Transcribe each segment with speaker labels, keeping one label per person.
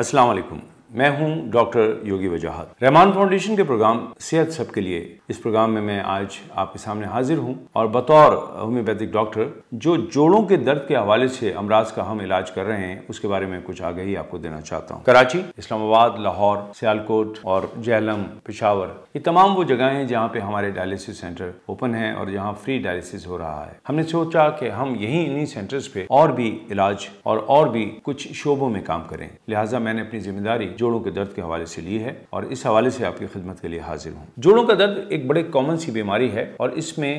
Speaker 1: السلام عليكم मैं हूं डॉक्टर योगी वजाहत रहमान फाउंडेशन के प्रोग्राम सेहत सबके लिए इस प्रोग्राम में मैं आज आपके सामने हाजिर हूं और बतौर होम्योपैथिक डॉक्टर जो जोड़ों के दर्द के हवाले से अमराज का हम इलाज कर रहे हैं उसके बारे में कुछ आगे ही आपको देना चाहता हूं कराची इस्लामाबाद लाहौर सियालकोट और जहलम पिशावर ये तमाम वो जगह है जहाँ पे हमारे डायलिसिस सेंटर ओपन है और जहाँ फ्री डायलिसिस हो रहा है हमने सोचा कि हम यही इन्हीं सेंटर्स पे और भी इलाज और और भी कुछ शोबों में काम करें लिहाजा मैंने अपनी जिम्मेदारी जोड़ों के दर्द के हवाले से ली है और इस हवाले से आपकी खिदमत के लिए हाजिर हूँ जोड़ों का दर्द एक बड़े कॉमन सी बीमारी है और इसमें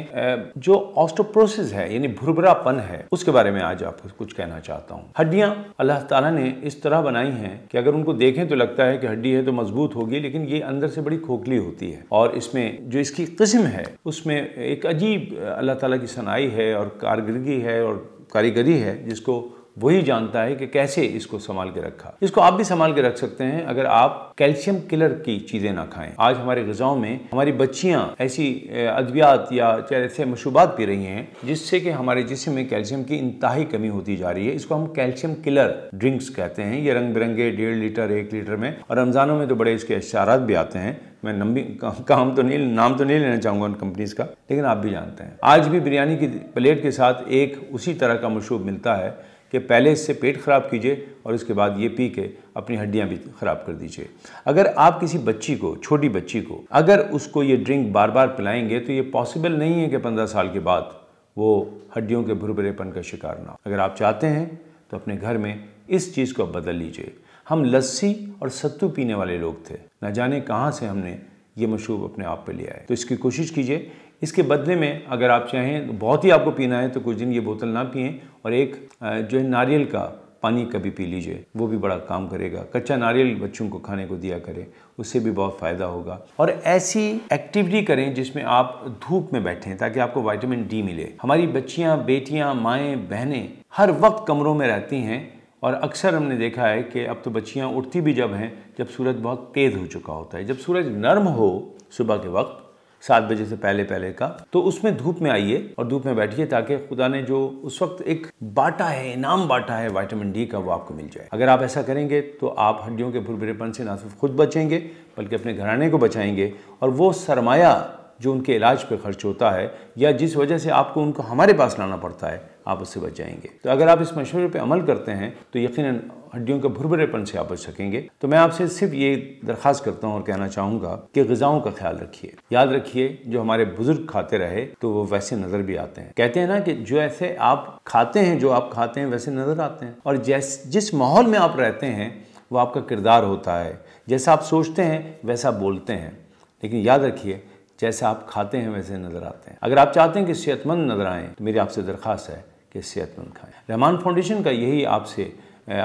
Speaker 1: जो ऑस्टोप्रोसिस है यानी भुरभरापन है उसके बारे में आज आपको कुछ कहना चाहता हूँ हड्डियाँ अल्लाह तला ने इस तरह बनाई हैं कि अगर उनको देखें तो लगता है कि हड्डी है तो मजबूत होगी लेकिन ये अंदर से बड़ी खोखली होती है और इसमें जो इसकी किस्म है उसमें एक अजीब अल्लाह तला की सनाई है और कारगर्गी है और कारीगरी है जिसको वही जानता है कि कैसे इसको संभाल के रखा इसको आप भी संभाल के रख सकते हैं अगर आप कैल्शियम किलर की चीज़ें ना खाएं आज हमारे गज़ाओं में हमारी बच्चियां ऐसी अद्वियात या ऐसे मशरूबात पी रही हैं जिससे कि हमारे जिसम में कैल्शियम की इंतहाई कमी होती जा रही है इसको हम कैल्शियम किलर ड्रिंक्स कहते हैं ये रंग बिरंगे डेढ़ लीटर एक लीटर में और रमज़ानों में तो बड़े इसके इशारात भी आते हैं मैं नंबी काम तो नहीं नाम तो नहीं लेना चाहूंगा उन कंपनीज़ का लेकिन आप भी जानते हैं आज भी बिरयानी की प्लेट के साथ एक उसी तरह का मशरूब मिलता है कि पहले इससे पेट ख़राब कीजिए और इसके बाद ये पी के अपनी हड्डियाँ भी ख़राब कर दीजिए अगर आप किसी बच्ची को छोटी बच्ची को अगर उसको ये ड्रिंक बार बार पिलाएंगे तो ये पॉसिबल नहीं है कि पंद्रह साल के बाद वो हड्डियों के भुरभुरेपन का शिकार ना हो अगर आप चाहते हैं तो अपने घर में इस चीज़ को बदल लीजिए हम लस्सी और सत्तू पीने वाले लोग थे ना जाने कहाँ से हमने ये मशरूब अपने आप पर लिया है तो इसकी कोशिश कीजिए इसके बदले में अगर आप चाहें तो बहुत ही आपको पीना है तो कुछ दिन ये बोतल ना पिए और एक जो है नारियल का पानी कभी पी लीजिए वो भी बड़ा काम करेगा कच्चा नारियल बच्चों को खाने को दिया करें उससे भी बहुत फ़ायदा होगा और ऐसी एक्टिविटी करें जिसमें आप धूप में बैठें ताकि आपको विटामिन डी मिले हमारी बच्चियाँ बेटियाँ माएँ बहनें हर वक्त कमरों में रहती हैं और अक्सर हमने देखा है कि अब तो बच्चियाँ उठती भी जब हैं जब सूरज बहुत तेज़ हो चुका होता है जब सूरज नर्म हो सुबह के वक्त सात बजे से पहले पहले का तो उसमें धूप में आइए और धूप में बैठिए ताकि खुदा ने जो उस वक्त एक बाटा है इनाम बाटा है वाइटामिन डी का वो आपको मिल जाए अगर आप ऐसा करेंगे तो आप हड्डियों के भुरभुरेपन से ना सिर्फ खुद बचेंगे बल्कि अपने घराने को बचाएंगे और वो सरमाया जो उनके इलाज पर खर्च होता है या जिस वजह से आपको उनको हमारे पास लाना पड़ता है आप उससे बच जाएंगे तो अगर आप इस मशवरे पर अमल करते हैं तो यकीन हड्डियों के भुरभुरेपन से आप बच सकेंगे तो मैं आपसे सिर्फ ये दरख्वास्त करता हूँ और कहना चाहूँगा कि गज़ाओं का ख्याल रखिए याद रखिए जो हमारे बुजुर्ग खाते रहे तो वो वैसे नज़र भी आते हैं कहते हैं ना कि जो ऐसे आप खाते हैं जो आप खाते हैं वैसे नज़र आते हैं और जैस जिस माहौल में आप रहते हैं वो आपका किरदार होता है जैसा आप सोचते हैं वैसा बोलते हैं लेकिन याद रखिए जैसे आप खाते हैं वैसे नज़र आते हैं अगर आप चाहते हैं कि सेहतमंद नज़र आएँ तो मेरी आपसे दरख्वास्त है कि सेहतमंद खाएँ रहमान फाउंडेशन का यही आपसे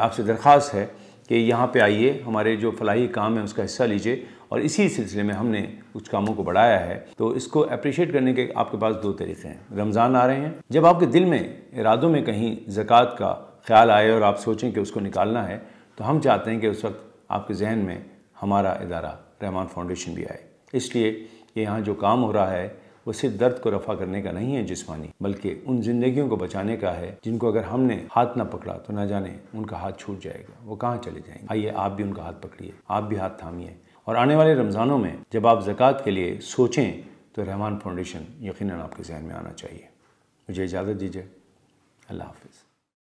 Speaker 1: आपसे दरख्वास्त है कि यहाँ पे आइए हमारे जो फलाही काम है उसका हिस्सा लीजिए और इसी सिलसिले में हमने कुछ कामों को बढ़ाया है तो इसको अप्रिशिएट करने के आपके पास दो तरीके हैं रमज़ान आ रहे हैं जब आपके दिल में इरादों में कहीं ज़क़़त का ख्याल आए और आप सोचें कि उसको निकालना है तो हम चाहते हैं कि उस वक्त आपके जहन में हमारा इदारा रहमान फाउंडेशन भी आए इसलिए कि यहाँ जो काम हो रहा है वो सिर्फ दर्द को रफा करने का नहीं है जिस्मानी बल्कि उन जिंदगियों को बचाने का है जिनको अगर हमने हाथ ना पकड़ा तो ना जाने उनका हाथ छूट जाएगा वो कहाँ चले जाएंगे आइए आप भी उनका हाथ पकड़िए आप भी हाथ थामिए और आने वाले रमज़ानों में जब आप ज़क़़त के लिए सोचें तो रहमान फाउंडेशन यकीन आपके जहन में आना चाहिए मुझे इजाज़त दीजिए अल्लाह हाफिज़